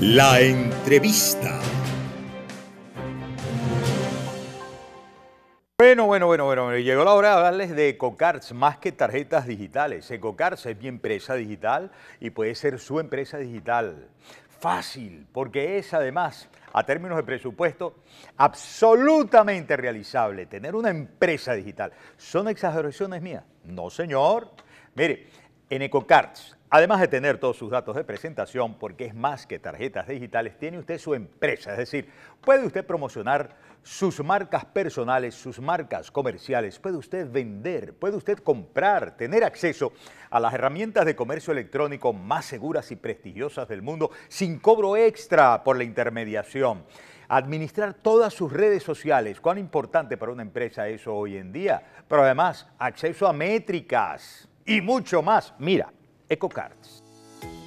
La entrevista. Bueno, bueno, bueno, bueno, llegó la hora de hablarles de Ecocards, más que tarjetas digitales. Ecocards es mi empresa digital y puede ser su empresa digital. Fácil, porque es además, a términos de presupuesto, absolutamente realizable tener una empresa digital. ¿Son exageraciones mías? No, señor. Mire, en Ecocards Además de tener todos sus datos de presentación, porque es más que tarjetas digitales, tiene usted su empresa, es decir, puede usted promocionar sus marcas personales, sus marcas comerciales, puede usted vender, puede usted comprar, tener acceso a las herramientas de comercio electrónico más seguras y prestigiosas del mundo sin cobro extra por la intermediación. Administrar todas sus redes sociales, cuán importante para una empresa eso hoy en día, pero además acceso a métricas y mucho más. Mira, EcoCards.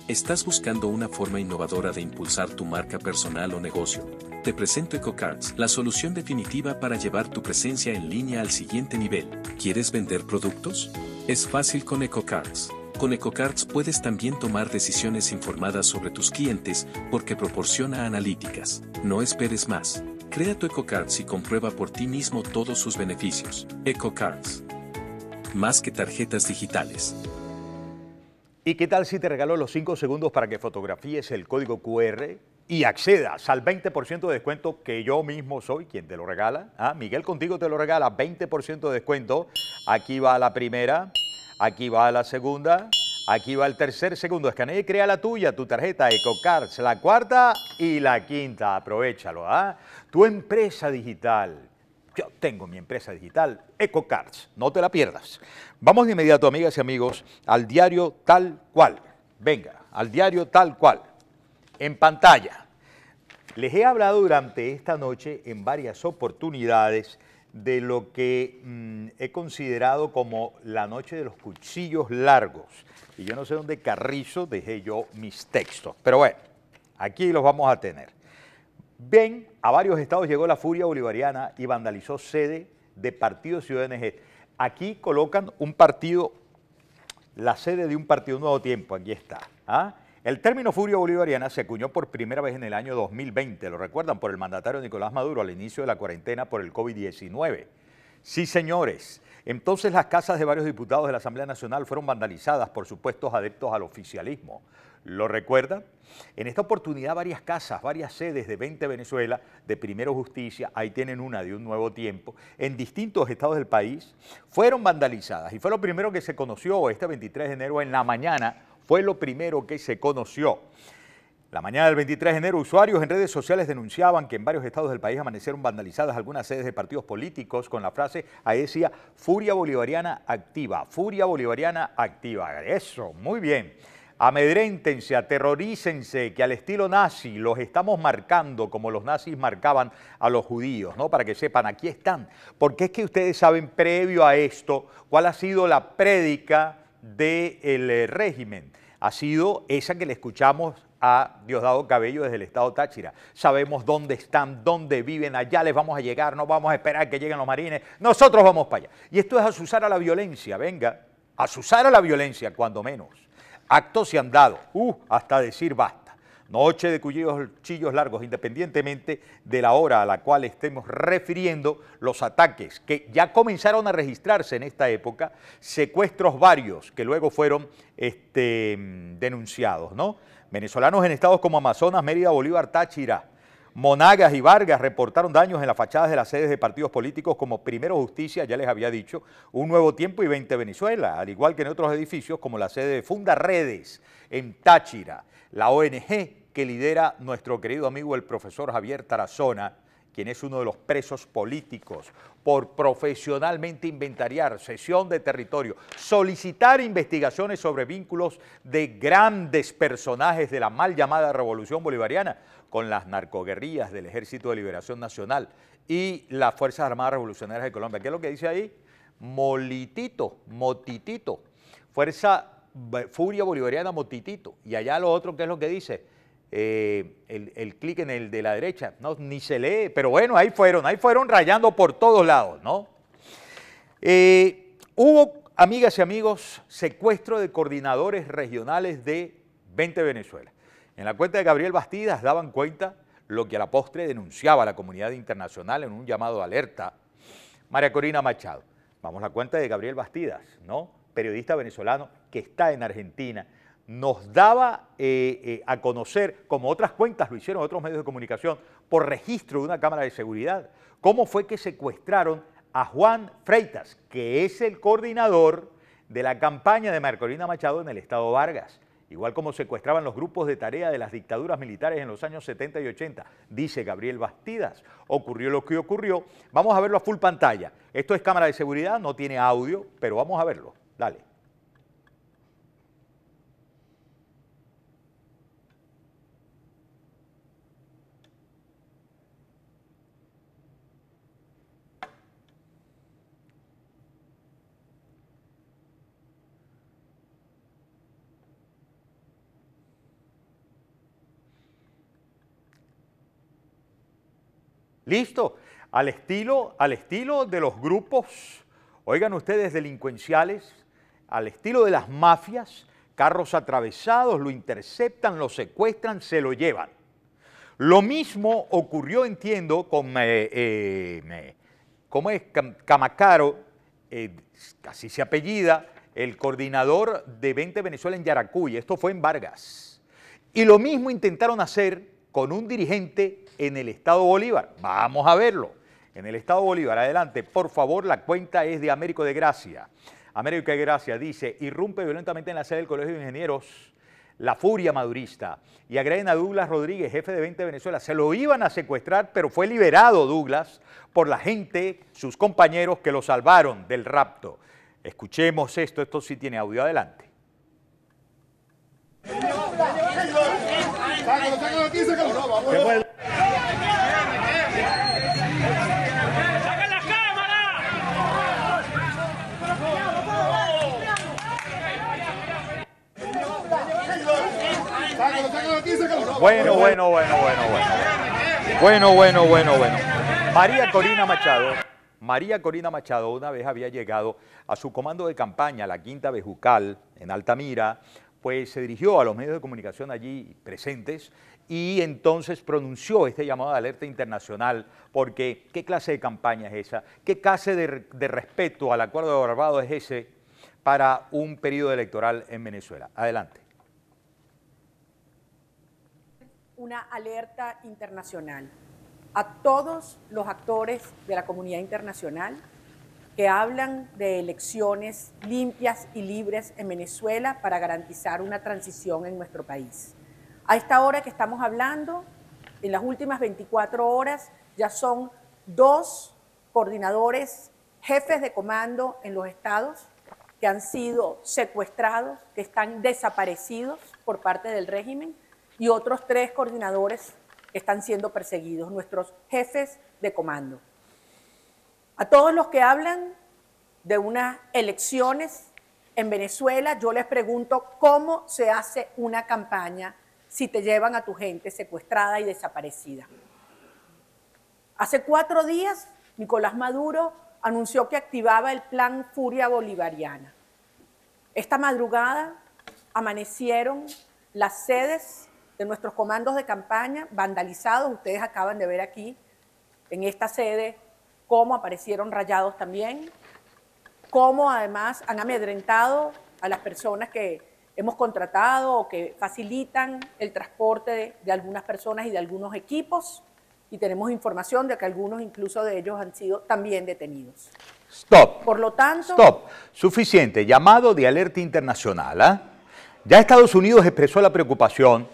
¿Estás buscando una forma innovadora de impulsar tu marca personal o negocio? Te presento EcoCards, la solución definitiva para llevar tu presencia en línea al siguiente nivel. ¿Quieres vender productos? Es fácil con EcoCards. Con EcoCards puedes también tomar decisiones informadas sobre tus clientes porque proporciona analíticas. No esperes más. Crea tu EcoCards y comprueba por ti mismo todos sus beneficios. EcoCards. Más que tarjetas digitales. ¿Y qué tal si te regalo los 5 segundos para que fotografíes el código QR y accedas al 20% de descuento que yo mismo soy quien te lo regala? Ah, Miguel contigo te lo regala, 20% de descuento. Aquí va la primera, aquí va la segunda, aquí va el tercer segundo. Escanea crea la tuya, tu tarjeta EcoCards, la cuarta y la quinta. Aprovechalo. ¿ah? Tu empresa digital yo tengo mi empresa digital, EcoCards, no te la pierdas. Vamos de inmediato, amigas y amigos, al diario tal cual. Venga, al diario tal cual. En pantalla. Les he hablado durante esta noche en varias oportunidades de lo que mm, he considerado como la noche de los cuchillos largos. Y yo no sé dónde carrizo dejé yo mis textos, pero bueno, aquí los vamos a tener. Bien, a varios estados llegó la furia bolivariana y vandalizó sede de partidos y ONG. Aquí colocan un partido, la sede de un partido Nuevo Tiempo, aquí está. ¿ah? El término furia bolivariana se acuñó por primera vez en el año 2020, lo recuerdan, por el mandatario Nicolás Maduro al inicio de la cuarentena por el COVID-19. Sí, señores. Entonces las casas de varios diputados de la Asamblea Nacional fueron vandalizadas por supuestos adeptos al oficialismo. ¿Lo recuerda? En esta oportunidad varias casas, varias sedes de 20 Venezuela, de Primero Justicia, ahí tienen una de un nuevo tiempo, en distintos estados del país, fueron vandalizadas. Y fue lo primero que se conoció este 23 de enero en la mañana, fue lo primero que se conoció. La mañana del 23 de enero, usuarios en redes sociales denunciaban que en varios estados del país amanecieron vandalizadas algunas sedes de partidos políticos con la frase, ahí decía, furia bolivariana activa, furia bolivariana activa. Eso, muy bien amedréntense, aterrorícense, que al estilo nazi los estamos marcando como los nazis marcaban a los judíos, ¿no? Para que sepan, aquí están. Porque es que ustedes saben previo a esto cuál ha sido la prédica del eh, régimen. Ha sido esa que le escuchamos a Diosdado Cabello desde el estado Táchira. Sabemos dónde están, dónde viven, allá les vamos a llegar, no vamos a esperar que lleguen los marines, nosotros vamos para allá. Y esto es asusar a la violencia, venga, asusar a la violencia, cuando menos. Actos se han dado, uh. hasta decir basta. Noche de chillos largos, independientemente de la hora a la cual estemos refiriendo los ataques que ya comenzaron a registrarse en esta época, secuestros varios que luego fueron este, denunciados, ¿no? Venezolanos en estados como Amazonas, Mérida, Bolívar, Táchira, Monagas y Vargas reportaron daños en las fachadas de las sedes de partidos políticos como Primero Justicia, ya les había dicho, Un Nuevo Tiempo y 20 Venezuela, al igual que en otros edificios como la sede de Funda Redes en Táchira, la ONG que lidera nuestro querido amigo el profesor Javier Tarazona, quien es uno de los presos políticos por profesionalmente inventariar sesión de territorio, solicitar investigaciones sobre vínculos de grandes personajes de la mal llamada Revolución Bolivariana con las narcoguerrillas del Ejército de Liberación Nacional y las Fuerzas Armadas Revolucionarias de Colombia. ¿Qué es lo que dice ahí? Molitito, motitito, Fuerza eh, Furia Bolivariana Motitito. Y allá lo otro, ¿qué es lo que dice? Eh, el, clic en el de la derecha, no, ni se lee, pero bueno, ahí fueron, ahí fueron rayando por todos lados, ¿no? Eh, hubo, amigas y amigos, secuestro de coordinadores regionales de 20 Venezuela. En la cuenta de Gabriel Bastidas daban cuenta lo que a la postre denunciaba la comunidad internacional en un llamado de alerta. María Corina Machado, vamos a la cuenta de Gabriel Bastidas, ¿no? Periodista venezolano que está en Argentina, nos daba eh, eh, a conocer, como otras cuentas lo hicieron otros medios de comunicación, por registro de una cámara de seguridad, cómo fue que secuestraron a Juan Freitas, que es el coordinador de la campaña de Marcolina Machado en el estado Vargas, igual como secuestraban los grupos de tarea de las dictaduras militares en los años 70 y 80, dice Gabriel Bastidas. Ocurrió lo que ocurrió. Vamos a verlo a full pantalla. Esto es cámara de seguridad, no tiene audio, pero vamos a verlo. Dale. Listo. Al estilo, al estilo de los grupos, oigan ustedes, delincuenciales, al estilo de las mafias, carros atravesados, lo interceptan, lo secuestran, se lo llevan. Lo mismo ocurrió, entiendo, con, eh, eh, eh, es? Camacaro, casi se apellida, el coordinador de 20 Venezuela en Yaracuy, esto fue en Vargas. Y lo mismo intentaron hacer con un dirigente en el Estado Bolívar. Vamos a verlo. En el Estado Bolívar, adelante, por favor, la cuenta es de Américo de Gracia. Américo de Gracia dice, irrumpe violentamente en la sede del Colegio de Ingenieros la furia madurista y agreden a Douglas Rodríguez, jefe de 20 Venezuela. Se lo iban a secuestrar, pero fue liberado Douglas por la gente, sus compañeros que lo salvaron del rapto. Escuchemos esto, esto sí tiene audio adelante. Bueno, bueno, bueno, bueno, bueno. Bueno, bueno, bueno, bueno. María Corina Machado. María Corina Machado una vez había llegado a su comando de campaña, la Quinta Bejucal, en Altamira, pues se dirigió a los medios de comunicación allí presentes y entonces pronunció este llamado de alerta internacional porque ¿qué clase de campaña es esa? ¿Qué clase de, respeto al acuerdo de Barbados es ese para un periodo electoral en Venezuela? Adelante. Una alerta internacional a todos los actores de la comunidad internacional que hablan de elecciones limpias y libres en Venezuela para garantizar una transición en nuestro país. A esta hora que estamos hablando, en las últimas 24 horas ya son dos coordinadores, jefes de comando en los estados que han sido secuestrados, que están desaparecidos por parte del régimen, y otros tres coordinadores que están siendo perseguidos, nuestros jefes de comando. A todos los que hablan de unas elecciones en Venezuela, yo les pregunto cómo se hace una campaña si te llevan a tu gente secuestrada y desaparecida. Hace cuatro días, Nicolás Maduro anunció que activaba el plan Furia Bolivariana. Esta madrugada amanecieron las sedes de nuestros comandos de campaña vandalizados. Ustedes acaban de ver aquí, en esta sede, cómo aparecieron rayados también, cómo además han amedrentado a las personas que hemos contratado o que facilitan el transporte de, algunas personas y de algunos equipos y tenemos información de que algunos incluso de ellos han sido también detenidos. Stop. Por lo tanto... Stop. Suficiente. Llamado de alerta internacional. ¿ah? Ya Estados Unidos expresó la preocupación.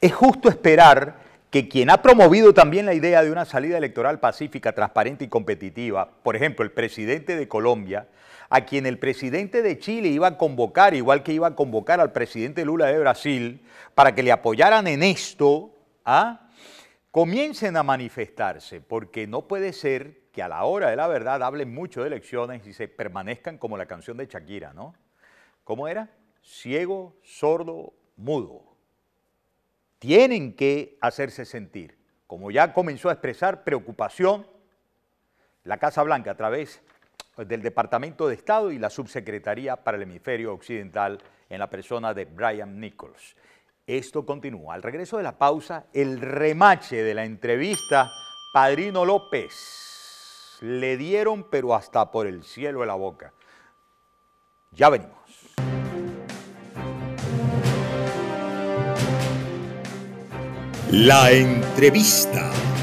Es justo esperar que quien ha promovido también la idea de una salida electoral pacífica, transparente y competitiva, por ejemplo, el presidente de Colombia, a quien el presidente de Chile iba a convocar, igual que iba a convocar al presidente Lula de Brasil, para que le apoyaran en esto, ¿ah? comiencen a manifestarse, porque no puede ser que a la hora de la verdad hablen mucho de elecciones y se permanezcan como la canción de Shakira, ¿no? ¿Cómo era? Ciego, sordo, mudo tienen que hacerse sentir. Como ya comenzó a expresar preocupación la Casa Blanca a través del Departamento de Estado y la Subsecretaría para el Hemisferio Occidental en la persona de Brian Nichols. Esto continúa. Al regreso de la pausa, el remache de la entrevista, Padrino López. Le dieron, pero hasta por el cielo de la boca. Ya venimos. La entrevista.